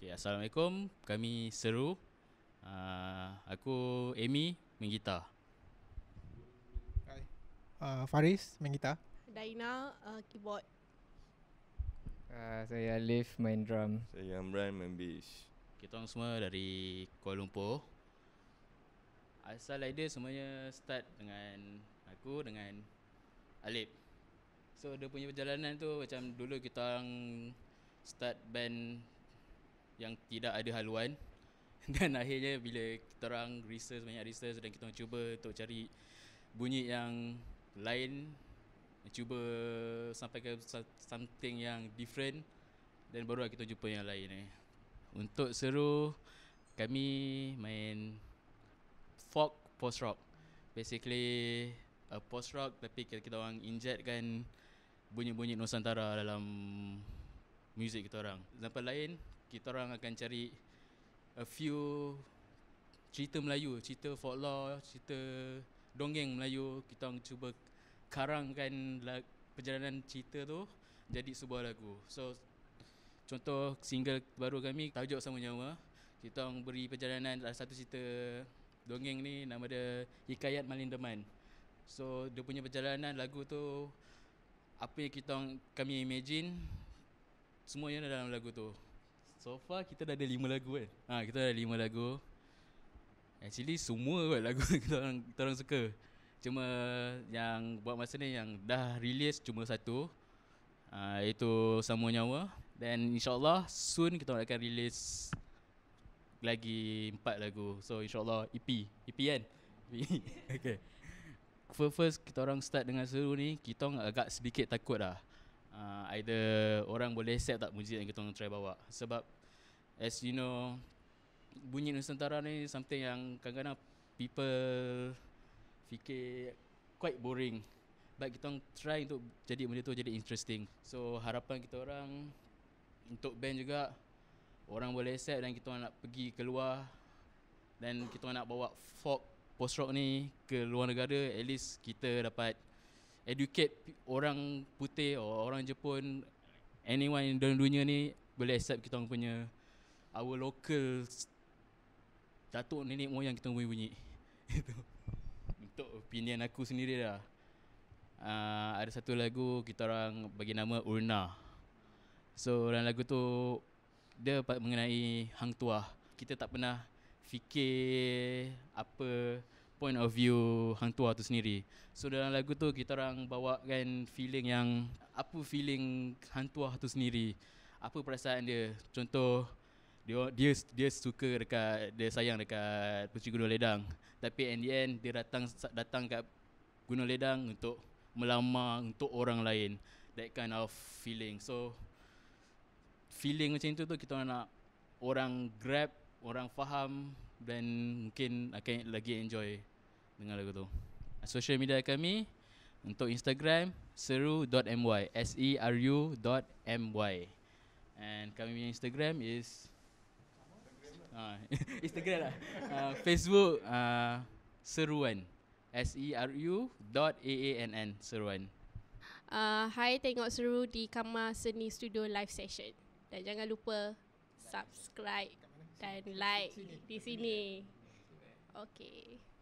Okay, Assalamualaikum. Kami Seru. Uh, aku Amy main gitar. Uh, Faris main gitar. Daina uh, keyboard. Uh, saya Alif main drum. Saya Amran main bass. Kita orang semua dari Kuala Lumpur. Asal idea semuanya start dengan aku dengan Alif. So dia punya perjalanan tu macam dulu kita orang start band yang tidak ada haluan dan akhirnya bila kita orang research banyak research dan kita cuba untuk cari bunyi yang lain cuba sampai ke something yang different dan baru kita jumpa yang lain ni. Eh. Untuk seru kami main folk post rock. Basically a post rock tapi kita, kita orang inject kan bunyi-bunyi nusantara dalam muzik kita orang. Example lain kita orang akan cari a few cerita Melayu, cerita folklore, cerita dongeng Melayu. Kita orang cuba karangkan perjalanan cerita tu jadi sebuah lagu. So contoh single baru kami tajuk sama nyawa. Kita orang beri perjalanan salah satu cerita dongeng ni nama dia Hikayat Malindeman. So dia punya perjalanan lagu tu apa yang kita orang, kami imagine semuanya dalam lagu tu. So far kita dah ada lima lagu kan Ha kita ada lima lagu Actually semua kot lagu kita orang, kita orang suka Cuma yang buat masa ni yang dah release cuma satu ha, Itu Sama Nyawa Dan insyaAllah soon kita akan release lagi empat lagu So insyaAllah EP EP kan? E okay First, kita orang start dengan seru ni Kita agak sedikit takut lah uh, either orang boleh set tak muzik yang kita try bawa sebab as you know bunyi nusantara ni something yang kadang-kadang people fikir quite boring Baik kita try untuk jadi benda tu jadi interesting so harapan kita orang untuk band juga orang boleh set dan kita nak pergi keluar dan kita nak bawa folk post rock ni ke luar negara at least kita dapat educate orang putih orang Jepun anyone in dalam dunia ni boleh accept kita punya our local datuk nenek moyang kita bunyi bunyi itu untuk opinion aku sendiri lah uh, ada satu lagu kita orang bagi nama Urna so dalam lagu tu dia mengenai hang tua kita tak pernah fikir apa point of view hang tua tu sendiri. So dalam lagu tu kita orang bawakan feeling yang apa feeling hang tua tu sendiri. Apa perasaan dia? Contoh dia dia dia suka dekat dia sayang dekat Puteri Gunung Ledang. Tapi in the end dia datang datang kat Gunung Ledang untuk melamar untuk orang lain. That kind of feeling. So feeling macam itu tu kita orang nak orang grab, orang faham dan mungkin akan lagi enjoy dengan lagu tu. Social media kami untuk Instagram seru.my s e r u m y and kami punya Instagram is ha, Instagram lah. Ha, Facebook ha, seruan s e r u a a n n seruan. Uh, ah, hi tengok seru di Kama Seni Studio live session dan jangan lupa subscribe dan like di sini. Okay.